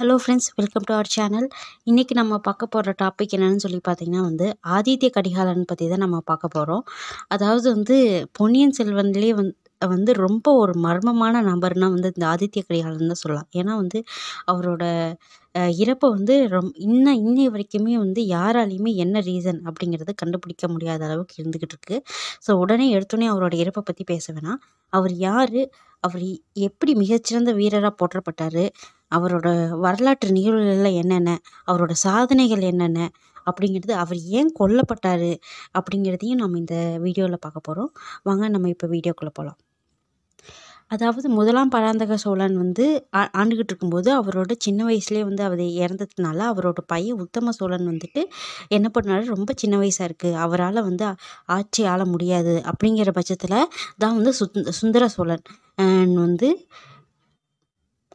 Hello friends welcome to our channel இன்றைக்கி நம்ம பார்க்க போகிற டாபிக் என்னென்னு சொல்லி பார்த்திங்கன்னா வந்து ஆதித்ய கடிகாலன் பற்றி தான் நம்ம பார்க்க போகிறோம் அதாவது வந்து பொன்னியின் செல்வன்லேயே வந் வந்து ரொம்ப ஒரு மர்மமான நபர்னால் வந்து இந்த ஆதித்ய கரிகாலன் தான் சொல்லலாம் ஏன்னா வந்து அவரோட இறப்பை வந்து ரொம் இன்னும் இன்னை வரைக்குமே வந்து யாராலையுமே என்ன ரீசன் அப்படிங்கிறத கண்டுபிடிக்க முடியாத அளவுக்கு இருந்துக்கிட்டு இருக்கு ஸோ உடனே எடுத்தோடனே அவரோட இறப்பை பற்றி பேச வேணாம் அவர் யார் அவர் எப்படி மிகச்சிறந்த வீரராக போற்றப்பட்டார் அவரோட வரலாற்று நிகழ்வுகள் என்னென்ன அவரோட சாதனைகள் என்னென்ன அப்படிங்கிறது அவர் ஏன் கொல்லப்பட்டார் அப்படிங்கிறதையும் நம்ம இந்த வீடியோவில் பார்க்க போகிறோம் வாங்க நம்ம இப்போ வீடியோக்குள்ளே போகலாம் அதாவது முதலாம் பராந்தக சோழன் வந்து ஆண்டுகிட்டு இருக்கும்போது அவரோட சின்ன வயசுலேயே வந்து அவர் இறந்ததுனால அவரோட பையன் உத்தம சோழன் வந்துட்டு என்ன பண்ணாரு ரொம்ப சின்ன வயசாக இருக்குது அவரால் வந்து ஆட்சி ஆள முடியாது அப்படிங்கிற பட்சத்தில் தான் வந்து சுந்த சுந்தர சோழன் வந்து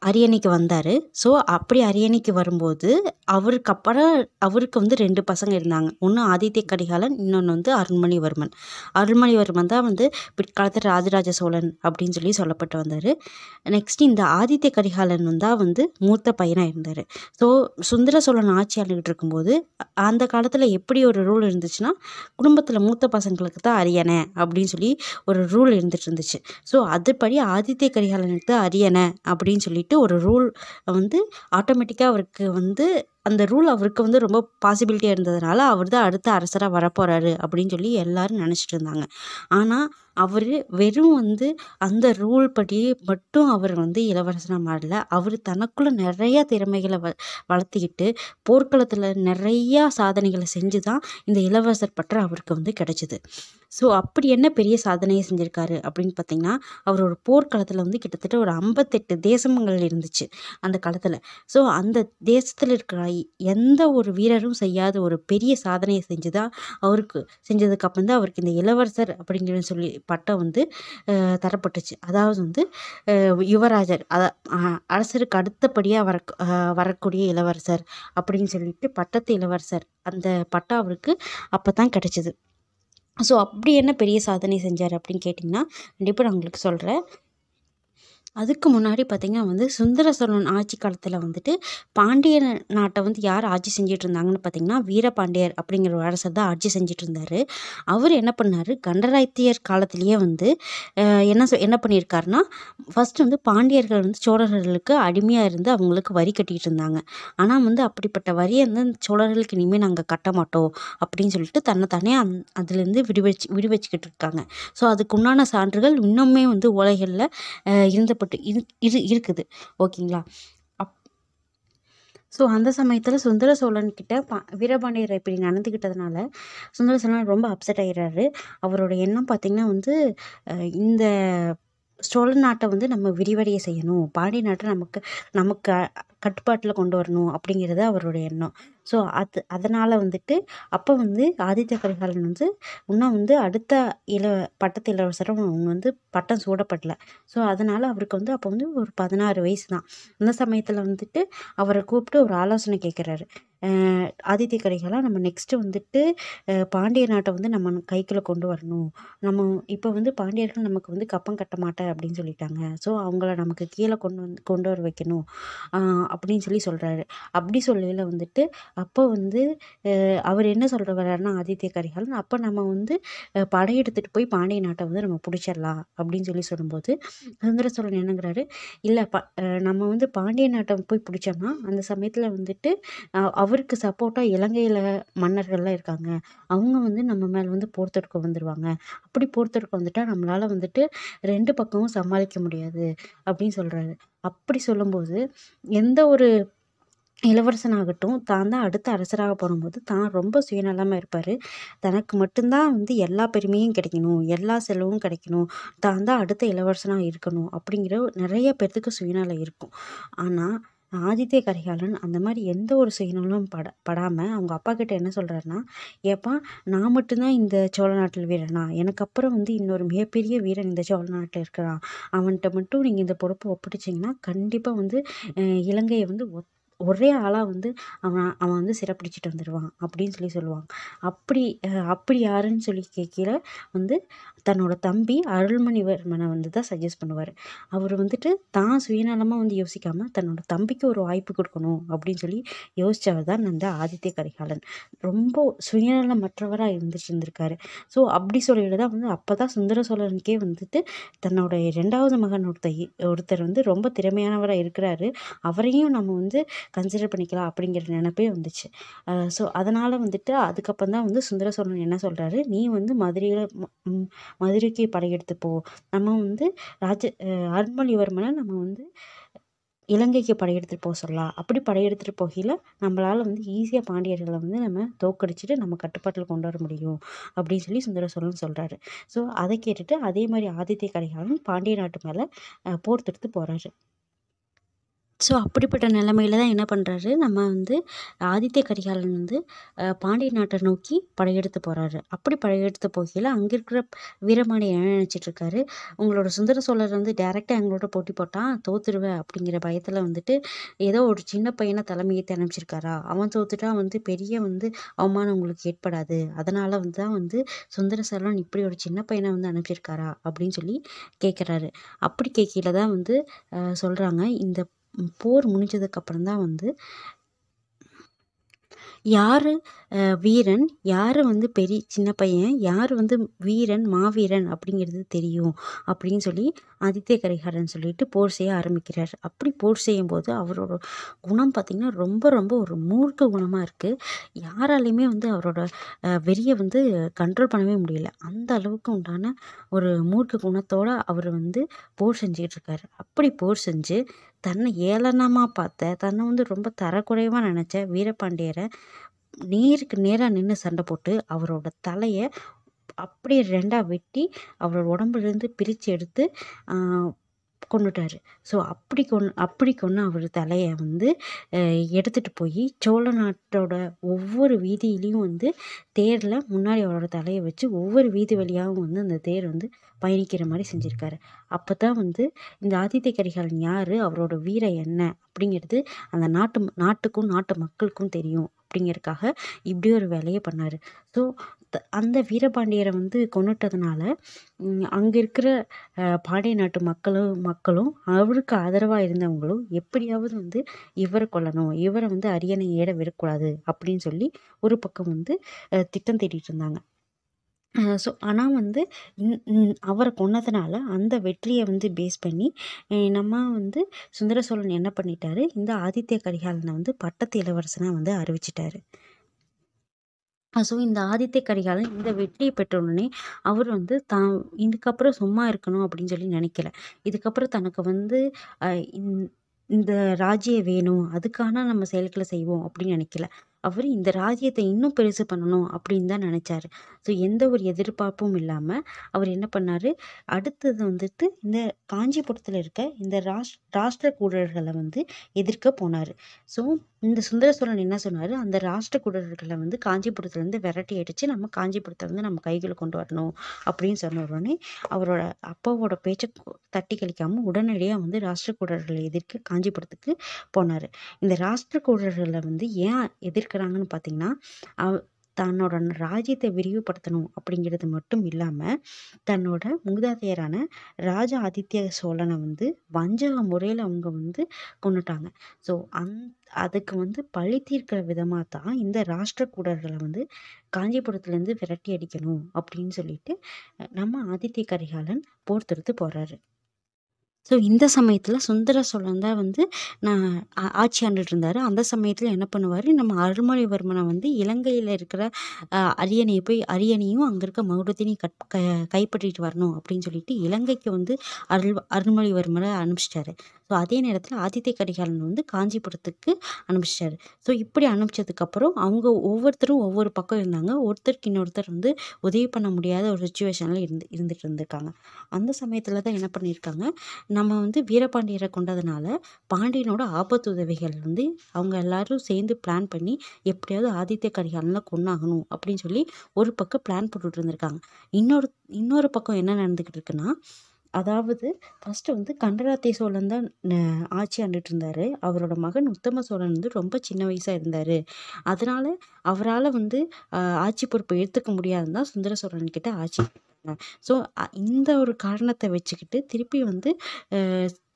அரியணைக்கு வந்தார் ஸோ அப்படி அரியணைக்கு வரும்போது அவருக்கு அப்புறம் அவருக்கு வந்து ரெண்டு பசங்க இருந்தாங்க ஒன்று ஆதித்ய கரிகாலன் இன்னொன்று வந்து அருண்மணிவர்மன் அருண்மணிவர்மன் தான் வந்து பிற்காலத்தில் ராஜராஜ சோழன் அப்படின்னு சொல்லி சொல்லப்பட்டு வந்தார் நெக்ஸ்ட் இந்த ஆதித்ய கரிகாலன் தான் வந்து மூத்த பையனாக இருந்தார் ஸோ சுந்தர சோழன் ஆட்சியாளர்கிட்ட இருக்கும்போது அந்த காலத்தில் எப்படி ஒரு ரூல் இருந்துச்சுன்னா குடும்பத்தில் மூத்த பசங்களுக்கு தான் அரியணை அப்படின்னு சொல்லி ஒரு ரூல் இருந்துட்டு இருந்துச்சு ஸோ அதுபடி ஆதித்ய கரிகாலனுக்கு தான் அரியணை அப்படின்னு சொல்லி சொல்லிட்டு ஒரு ரூல் வந்து ஆட்டோமேட்டிக்காக அவருக்கு வந்து அந்த ரூல் அவருக்கு வந்து ரொம்ப பாசிபிலிட்டியாக இருந்ததுனால அவர் தான் அடுத்த அரசராக வரப்போகிறாரு அப்படின்னு சொல்லி எல்லோரும் நினச்சிட்டு இருந்தாங்க ஆனால் அவர் வெறும் வந்து அந்த ரூல் படி மட்டும் அவர் வந்து இளவரசனாக மாறல அவர் தனக்குள்ளே நிறையா திறமைகளை வ வளர்த்திக்கிட்டு போர்க்களத்தில் நிறையா சாதனைகளை செஞ்சு தான் இந்த இளவரசர் பற்ற அவருக்கு வந்து கிடைச்சிது ஸோ அப்படி என்ன பெரிய சாதனையை செஞ்சுருக்காரு அப்படின்னு பார்த்தீங்கன்னா அவர் ஒரு போர்க்களத்தில் வந்து கிட்டத்தட்ட ஒரு ஐம்பத்தெட்டு தேசங்கள் இருந்துச்சு அந்த காலத்தில் ஸோ அந்த தேசத்தில் இருக்கிற எந்த ஒரு வீரரும் செய்யாத ஒரு பெரிய சாதனையை செஞ்சுதான் அவருக்கு செஞ்சதுக்கப்புறம் தான் அவருக்கு இந்த இளவரசர் அப்படிங்கிற சொல்லி பட்டம் வந்து தரப்பட்டுச்சு அதாவது வந்து யுவராஜர் அதை அரசருக்கு அடுத்தபடியாக வர வரக்கூடிய இளவரசர் அப்படின்னு சொல்லிட்டு பட்டத்து இளவரசர் அந்த பட்டம் அவருக்கு அப்போ தான் கிடச்சிது ஸோ அப்படி என்ன பெரிய சாதனை செஞ்சார் அப்படின்னு கேட்டிங்கன்னா கண்டிப்பாக நான் உங்களுக்கு சொல்கிறேன் அதுக்கு முன்னாடி பார்த்திங்கன்னா வந்து சுந்தர சோழன் ஆட்சி காலத்தில் வந்துட்டு பாண்டிய நாட்டை வந்து யார் ஆட்சி செஞ்சிட்டு இருந்தாங்கன்னு பார்த்திங்கன்னா வீரபாண்டியர் அப்படிங்கிற ஒரு அரசர் தான் ஆட்சி செஞ்சிட்டு இருந்தார் அவர் என்ன பண்ணார் கண்டராத்தியர் காலத்திலேயே வந்து என்ன என்ன பண்ணியிருக்காருன்னா ஃபஸ்ட்டு வந்து பாண்டியர்கள் வந்து சோழர்களுக்கு அடிமையாக இருந்து அவங்களுக்கு வரி கட்டிகிட்டு இருந்தாங்க ஆனால் வந்து அப்படிப்பட்ட வரியை வந்து சோழர்களுக்கு இனிமேல் நாங்கள் கட்ட மாட்டோம் அப்படின்னு சொல்லிட்டு தன்னைத்தானே அந் அதுலேருந்து விடுவச்சு விடுவச்சுக்கிட்டு இருக்காங்க ஸோ அதுக்குண்டான சான்றுகள் இன்னுமே வந்து உலகில் இருந்தப்பட்டு டிரான்ஸ்போர்ட் இரு இருக்குது ஓகேங்களா அப் ஸோ அந்த சமயத்தில் சுந்தர சோழன்கிட்ட பா வீரபாண்டியர் இப்படி நடந்துக்கிட்டதுனால சுந்தர சோழன் ரொம்ப அப்செட் ஆகிடுறாரு அவரோட எண்ணம் பார்த்திங்கன்னா வந்து இந்த சோழன் நாட்டை வந்து நம்ம விரிவடைய செய்யணும் பாண்டிய நாட்டை நமக்கு நமக்கு கட்டுப்பாட்டில் கொண்டு வரணும் அப்படிங்கிறது அவருடைய எண்ணம் ஸோ அது அதனால் வந்துட்டு அப்போ வந்து ஆதித்ய கரிகாலன் வந்து இன்னும் வந்து அடுத்த இள பட்டத்து இளவரசரும் அவங்க வந்து பட்டம் சூடப்படலை ஸோ அதனால் அவருக்கு வந்து அப்போ வந்து ஒரு பதினாறு வயசு தான் அந்த சமயத்தில் வந்துட்டு அவரை கூப்பிட்டு ஒரு ஆலோசனை கேட்குறாரு ஆதித்ய கரிகாலா நம்ம நெக்ஸ்ட்டு வந்துட்டு பாண்டிய நாட்டை வந்து நம்ம கைக்குள்ளே கொண்டு வரணும் நம்ம இப்போ வந்து பாண்டியர்கள் நமக்கு வந்து கப்பம் கட்ட மாட்டேன் அப்படின்னு சொல்லிட்டாங்க ஸோ அவங்கள நமக்கு கீழே கொண்டு வந்து கொண்டு வர வைக்கணும் அப்படின்னு சொல்லி சொல்கிறாரு அப்படி சொல்லையில் வந்துட்டு அப்போ வந்து அவர் என்ன சொல்கிற வர்றாருன்னா ஆதித்ய கரிகாலன் அப்போ நம்ம வந்து படையெடுத்துட்டு போய் பாண்டிய நாட்டை வந்து நம்ம பிடிச்சிடலாம் அப்படின்னு சொல்லி சொல்லும்போது சுந்தர சோழன் என்னங்கிறாரு இல்லை ப நம்ம வந்து பாண்டிய நாட்டை போய் பிடிச்சோம்னா அந்த சமயத்தில் வந்துட்டு அவருக்கு சப்போர்ட்டாக இலங்கையில் மன்னர்கள்லாம் இருக்காங்க அவங்க வந்து நம்ம மேலே வந்து போர் தொடுக்க வந்துடுவாங்க அப்படி போர்த்தெடுக்க வந்துட்டால் நம்மளால் வந்துட்டு ரெண்டு பக்கமும் சமாளிக்க முடியாது அப்படின்னு சொல்கிறாரு அப்படி சொல்லும்போது எந்த ஒரு இளவரசனாகட்டும் தான் தான் அடுத்த அரசராக போகும்போது தான் ரொம்ப சுயநலமாக இருப்பார் தனக்கு மட்டும்தான் வந்து எல்லா பெருமையும் கிடைக்கணும் எல்லா செலவும் கிடைக்கணும் தான் தான் அடுத்த இளவரசனாக இருக்கணும் அப்படிங்கிற நிறைய பேர்த்துக்கு சுயநலம் இருக்கும் ஆனால் ஆதித்ய கரிகாலன் அந்த மாதிரி எந்த ஒரு சிக்னலும் பட படாமல் அவங்க அப்பா கிட்ட என்ன சொல்கிறாருன்னா ஏப்பா நான் மட்டும்தான் இந்த சோழ நாட்டில் வீரனா எனக்கு அப்புறம் வந்து இன்னொரு மிகப்பெரிய வீரன் இந்த சோழ நாட்டில் இருக்கிறான் அவன்கிட்ட மட்டும் நீங்கள் இந்த பொறுப்பை ஒப்படைச்சிங்கன்னா கண்டிப்பாக வந்து இலங்கையை வந்து ஒத்த ஒரே ஆளாக வந்து அவன் அவன் வந்து சிறப்பிடிச்சிட்டு வந்துடுவான் அப்படின்னு சொல்லி சொல்லுவாங்க அப்படி அப்படி யாருன்னு சொல்லி கேட்கல வந்து தன்னோட தம்பி அருள்மணிவர்மனை வந்து தான் சஜஸ்ட் பண்ணுவார் அவர் வந்துட்டு தான் சுயநலமாக வந்து யோசிக்காமல் தன்னோட தம்பிக்கு ஒரு வாய்ப்பு கொடுக்கணும் அப்படின்னு சொல்லி யோசித்தவர் தான் அந்த ஆதித்ய கரிகாலன் ரொம்ப சுயநலமற்றவராக இருந்துட்டு இருந்திருக்காரு ஸோ அப்படி சொல்லிட்டு தான் வந்து அப்போ தான் சுந்தர சோழனுக்கே வந்துட்டு தன்னோட ரெண்டாவது மகன் ஒருத்தர் ஒருத்தர் வந்து ரொம்ப திறமையானவராக இருக்கிறாரு அவரையும் நம்ம வந்து கன்சிடர் பண்ணிக்கலாம் அப்படிங்கிற நினப்பே வந்துச்சு ஸோ அதனால் வந்துட்டு அதுக்கப்புறம் தான் வந்து சுந்தர சோழன் என்ன சொல்கிறாரு நீ வந்து மதுரையில் மதுரைக்கு படையெடுத்து போ நம்ம வந்து ராஜ அருண்மொழிவர்மனை நம்ம வந்து இலங்கைக்கு படையெடுத்துட்டு போக சொல்லலாம் அப்படி படையெடுத்துட்டு போகையில் நம்மளால் வந்து ஈஸியாக பாண்டியர்களை வந்து நம்ம தோக்கடிச்சிட்டு நம்ம கட்டுப்பாட்டில் கொண்டு வர முடியும் அப்படின்னு சொல்லி சுந்தர சோழன் சொல்கிறாரு ஸோ அதை கேட்டுட்டு அதே மாதிரி ஆதித்ய கரிகாலன் பாண்டிய நாட்டு மேலே போர் தடுத்து போகிறாரு ஸோ அப்படிப்பட்ட நிலமையில தான் என்ன பண்ணுறாரு நம்ம வந்து ஆதித்ய கரிகாலன் வந்து பாண்டிய நாட்டை நோக்கி படையெடுத்து போகிறாரு அப்படி படையெடுத்து போகையில் அங்கே இருக்கிற வீரமானி என்ன இருக்காரு உங்களோட சுந்தர சோழர் வந்து டேரெக்டாக எங்களோட போட்டி போட்டால் தோத்துருவேன் அப்படிங்கிற பயத்தில் வந்துட்டு ஏதோ ஒரு சின்ன பையனை தலைமையை அனுப்பிச்சிருக்காரா அவன் தோத்துட்டா வந்து பெரிய வந்து அவமானம் உங்களுக்கு ஏற்படாது அதனால் வந்து தான் வந்து சுந்தர சோழன் இப்படி ஒரு சின்ன பையனை வந்து அனுப்பிச்சிருக்காரா அப்படின்னு சொல்லி கேட்குறாரு அப்படி கேட்கையில் தான் வந்து சொல்கிறாங்க இந்த போர் முடிஞ்சதுக்கப்புறம் தான் வந்து யார் வீரன் யார் வந்து பெரிய சின்ன பையன் யார் வந்து வீரன் மாவீரன் அப்படிங்கிறது தெரியும் அப்படின்னு சொல்லி ஆதித்ய கரிகாரன் சொல்லிட்டு போர் செய்ய ஆரம்பிக்கிறார் அப்படி போர் செய்யும்போது அவரோட குணம் பார்த்திங்கன்னா ரொம்ப ரொம்ப ஒரு மூர்க்க குணமாக இருக்குது யாராலையுமே வந்து அவரோட வெறியை வந்து கண்ட்ரோல் பண்ணவே முடியல அந்த அளவுக்கு உண்டான ஒரு மூர்க்க குணத்தோடு அவர் வந்து போர் செஞ்சிகிட்டு இருக்கார் அப்படி போர் செஞ்சு தன்னை ஏளனமாக பார்த்த தன்னை வந்து ரொம்ப தரக்குறைவாக நினச்ச வீரபாண்டியரை நேருக்கு நேராக நின்று சண்டை போட்டு அவரோட தலையை அப்படியே ரெண்டாக வெட்டி அவரோட உடம்புலேருந்து பிரித்து எடுத்து கொண்டுட்டார் ஸோ அப்படி கொண் அப்படி கொண்டு அவர் தலையை வந்து எடுத்துகிட்டு போய் சோழ நாட்டோட ஒவ்வொரு வீதியிலையும் வந்து தேரில் முன்னாடி அவரோட தலையை வச்சு ஒவ்வொரு வீதி வழியாகவும் வந்து அந்த தேர் வந்து பயணிக்கிற மாதிரி செஞ்சுருக்காரு அப்போ தான் வந்து இந்த ஆதித்ய கரிகாலன் யார் அவரோட வீரை என்ன அப்படிங்கிறது அந்த நாட்டு நாட்டுக்கும் நாட்டு மக்களுக்கும் தெரியும் அப்படிங்கிறதுக்காக இப்படி ஒரு வேலையை பண்ணார் ஸோ அந்த வீரபாண்டியரை வந்து கொண்டுட்டதுனால அங்கே இருக்கிற பாண்டிய நாட்டு மக்களும் மக்களும் அவருக்கு ஆதரவாக இருந்தவங்களும் எப்படியாவது வந்து இவரை கொல்லணும் இவரை வந்து அரியணையிட விடக்கூடாது அப்படின்னு சொல்லி ஒரு பக்கம் வந்து திட்டம் தேடிட்டு இருந்தாங்க ஸோ ஆனால் வந்து அவரை கொன்னதுனால அந்த வெற்றியை வந்து பேஸ் பண்ணி நம்ம வந்து சுந்தர சோழன் என்ன பண்ணிட்டாரு இந்த ஆதித்ய கரிகாலனை வந்து பட்டத்து இளவரசனாக வந்து அறிவிச்சிட்டாரு ஸோ இந்த ஆதித்ய கரிகாலன் இந்த வெற்றியை பெற்றவுடனே அவர் வந்து தான் இதுக்கப்புறம் சும்மா இருக்கணும் அப்படின்னு சொல்லி நினைக்கல இதுக்கப்புறம் தனக்கு வந்து இந்த ராஜ்யம் வேணும் அதுக்கான நம்ம செயல்களை செய்வோம் அப்படின்னு நினைக்கல அவர் இந்த ராஜ்யத்தை இன்னும் பெருசு பண்ணணும் அப்படின்னு தான் நினச்சாரு ஸோ எந்த ஒரு எதிர்பார்ப்பும் இல்லாமல் அவர் என்ன பண்ணார் அடுத்தது வந்துட்டு இந்த காஞ்சிபுரத்தில் இருக்க இந்த ராஷ் ராஷ்டிர கூடர்களை வந்து எதிர்க்க போனார் ஸோ இந்த சுந்தர சோழன் என்ன சொன்னார் அந்த ராஷ்டிரகூடர்களை வந்து காஞ்சிபுரத்துலேருந்து விரட்டி அடித்து நம்ம காஞ்சிபுரத்தை வந்து நம்ம கைகளை கொண்டு வரணும் அப்படின்னு சொன்ன உடனே அவரோட அப்பாவோட பேச்சை தட்டி கழிக்காமல் உடனடியாக வந்து ராஷ்டிரகூடர்களை எதிர்க்க காஞ்சிபுரத்துக்கு போனார் இந்த ராஷ்டிரகூடர்களை வந்து ஏன் எதிர்க்கிறாங்கன்னு பார்த்தீங்கன்னா தன்னோட ராஜ்யத்தை விரிவுபடுத்தணும் அப்படிங்கிறது மட்டும் இல்லாமல் தன்னோட மூதாதையரான ராஜா ஆதித்ய சோழனை வந்து வஞ்சக முறையில் அவங்க வந்து கொண்டுட்டாங்க ஸோ அந் அதுக்கு வந்து பழி தீர்க்கிற விதமாக தான் இந்த ராஷ்டிரக்கூடர்களை வந்து காஞ்சிபுரத்துலேருந்து விரட்டி அடிக்கணும் அப்படின்னு சொல்லிட்டு நம்ம ஆதித்ய கரிகாலன் போர் தொடுத்து போகிறாரு ஸோ இந்த சமயத்தில் சுந்தர சோழன் தான் வந்து நான் ஆட்சி ஆண்டுட்டு இருந்தார் அந்த சமயத்தில் என்ன பண்ணுவார் நம்ம அருள்மொழிவர்மனை வந்து இலங்கையில் இருக்கிற அரியணையை போய் அரியணையும் அங்கே இருக்க மகுடத்தினையும் கட் க கைப்பற்றிட்டு வரணும் அப்படின்னு சொல்லிட்டு இலங்கைக்கு வந்து அருள் அருள்மொழிவர்மனை அனுப்பிச்சிட்டாரு ஸோ அதே நேரத்தில் ஆதித்ய கரிகாலன் வந்து காஞ்சிபுரத்துக்கு அனுப்பிச்சிட்டாரு ஸோ இப்படி அனுப்பிச்சதுக்கப்புறம் அவங்க ஒவ்வொருத்தரும் ஒவ்வொரு பக்கம் இருந்தாங்க ஒருத்தருக்கு இன்னொருத்தர் வந்து உதவி பண்ண முடியாத ஒரு சுச்சுவேஷனில் இருந்து இருந்துகிட்டு இருந்திருக்காங்க அந்த சமயத்தில் தான் என்ன பண்ணியிருக்காங்க நம்ம வந்து வீரபாண்டியரை கொண்டதுனால பாண்டியனோட ஆபத்து உதவிகள் வந்து அவங்க எல்லாரும் சேர்ந்து பிளான் பண்ணி எப்படியாவது ஆதித்ய கரிகாலனை கொண்டாகணும் அப்படின்னு சொல்லி ஒரு பக்கம் பிளான் போட்டுட்டு இருந்திருக்காங்க இன்னொரு இன்னொரு பக்கம் என்ன நடந்துக்கிட்டு இருக்குன்னா அதாவது ஃபஸ்ட்டு வந்து கண்டராத்திய சோழன் தான் ஆட்சி ஆண்டுட்டு இருந்தார் அவரோட மகன் உத்தம சோழன் வந்து ரொம்ப சின்ன வயசாக இருந்தார் அதனால் அவரால் வந்து ஆட்சி பொறுப்பை எடுத்துக்க முடியாதுன்னு தான் சுந்தர சோழன் கிட்ட ஆட்சி ஸோ இந்த ஒரு காரணத்தை வச்சுக்கிட்டு திருப்பி வந்து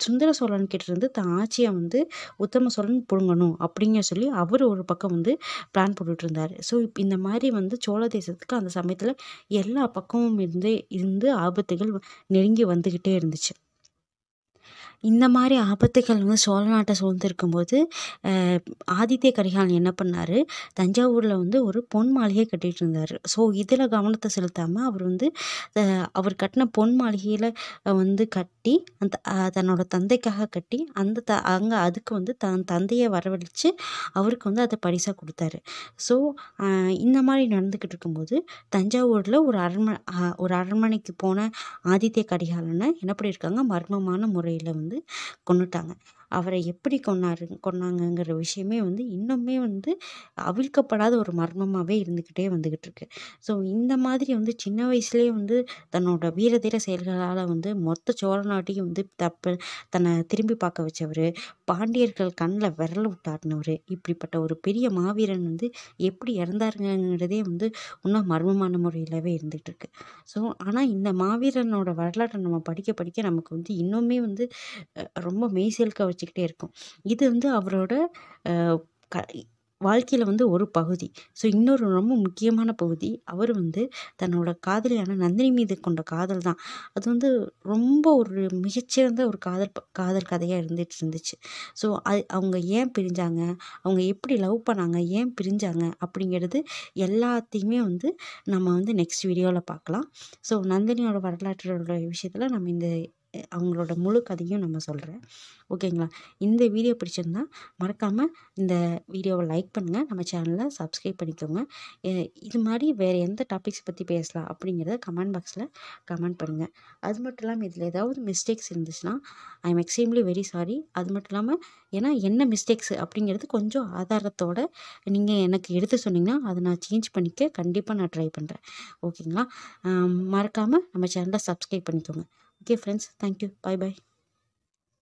சுந்தர சோழன் இருந்து தன் ஆட்சியை வந்து உத்தம சோழன் புழுங்கணும் அப்படிங்க சொல்லி அவர் ஒரு பக்கம் வந்து பிளான் போட்டுட்டு இருந்தார் ஸோ இந்த மாதிரி வந்து சோழ தேசத்துக்கு அந்த சமயத்தில் எல்லா பக்கமும் இருந்து இருந்து ஆபத்துகள் நெருங்கி வந்துக்கிட்டே இருந்துச்சு இந்த மாதிரி ஆபத்துகள் வந்து சோழ நாட்டை சூழ்ந்திருக்கும் போது ஆதித்ய கரிகாலன் என்ன பண்ணார் தஞ்சாவூரில் வந்து ஒரு பொன் மாளிகை கட்டிகிட்டு இருந்தார் ஸோ இதில் கவனத்தை செலுத்தாமல் அவர் வந்து அவர் கட்டின பொன் மாளிகையில் வந்து கட்டி அந்த தன்னோட தந்தைக்காக கட்டி அந்த த அங்கே அதுக்கு வந்து தன் தந்தையை வரவழைச்சு அவருக்கு வந்து அதை பரிசாக கொடுத்தாரு ஸோ இந்த மாதிரி நடந்துக்கிட்டு இருக்கும்போது தஞ்சாவூரில் ஒரு அரண்மனை ஒரு அரண்மனைக்கு போன ஆதித்ய கரிகாலனை என்ன பண்ணியிருக்காங்க மர்மமான முறையில் வந்து வந்து கொண்டுட்டாங்க அவரை எப்படி கொண்டாரு கொண்டாங்கங்கிற விஷயமே வந்து இன்னுமே வந்து அவிழ்க்கப்படாத ஒரு மர்மமாகவே இருந்துக்கிட்டே வந்துக்கிட்டு இருக்கு ஸோ இந்த மாதிரி வந்து சின்ன வயசுலேயே வந்து தன்னோட வீரதீர செயல்களால் வந்து மொத்த சோழ நாட்டையும் வந்து தப்பு தன்னை திரும்பி பார்க்க வச்சவர் பாண்டியர்கள் கண்ணில் விரல் விட்டாருனவர் இப்படிப்பட்ட ஒரு பெரிய மாவீரன் வந்து எப்படி இறந்தாருங்கிறதே வந்து இன்னும் மர்மமான முறையிலவே இருந்துகிட்டு இருக்கு ஸோ ஆனால் இந்த மாவீரனோட வரலாற்றை நம்ம படிக்க படிக்க நமக்கு வந்து இன்னுமே வந்து ரொம்ப மெய்சேல்க்க வச்சு வச்சுக்கிட்டே இருக்கும் இது வந்து அவரோட க வாழ்க்கையில் வந்து ஒரு பகுதி ஸோ இன்னொரு ரொம்ப முக்கியமான பகுதி அவர் வந்து தன்னோட காதலியான நந்தினி மீது கொண்ட காதல் தான் அது வந்து ரொம்ப ஒரு மிகச்சிறந்த ஒரு காதல் காதல் கதையாக இருந்துட்டு இருந்துச்சு ஸோ அது அவங்க ஏன் பிரிஞ்சாங்க அவங்க எப்படி லவ் பண்ணாங்க ஏன் பிரிஞ்சாங்க அப்படிங்கிறது எல்லாத்தையுமே வந்து நம்ம வந்து நெக்ஸ்ட் வீடியோவில் பார்க்கலாம் ஸோ நந்தினியோட வரலாற்றோட விஷயத்தில் நம்ம இந்த அவங்களோட முழு கதையும் நம்ம சொல்கிறேன் ஓகேங்களா இந்த வீடியோ பிடிச்சிருந்தால் மறக்காமல் இந்த வீடியோவை லைக் பண்ணுங்கள் நம்ம சேனலை சப்ஸ்கிரைப் பண்ணிக்கோங்க இது மாதிரி வேறு எந்த டாபிக்ஸ் பற்றி பேசலாம் அப்படிங்கிறத கமெண்ட் பாக்ஸில் கமெண்ட் பண்ணுங்கள் அது மட்டும் இல்லாமல் இதில் ஏதாவது மிஸ்டேக்ஸ் இருந்துச்சுன்னா I am extremely very sorry அது மட்டும் இல்லாமல் ஏன்னா என்ன மிஸ்டேக்ஸ் அப்படிங்கிறது கொஞ்சம் ஆதாரத்தோடு நீங்கள் எனக்கு எடுத்து சொன்னீங்கன்னா அதை நான் சேஞ்ச் பண்ணிக்க கண்டிப்பாக நான் ட்ரை பண்ணுறேன் ஓகேங்களா மறக்காமல் நம்ம சேனலை சப்ஸ்கிரைப் பண்ணிக்கோங்க Okay, friends. Thank you. Bye-bye.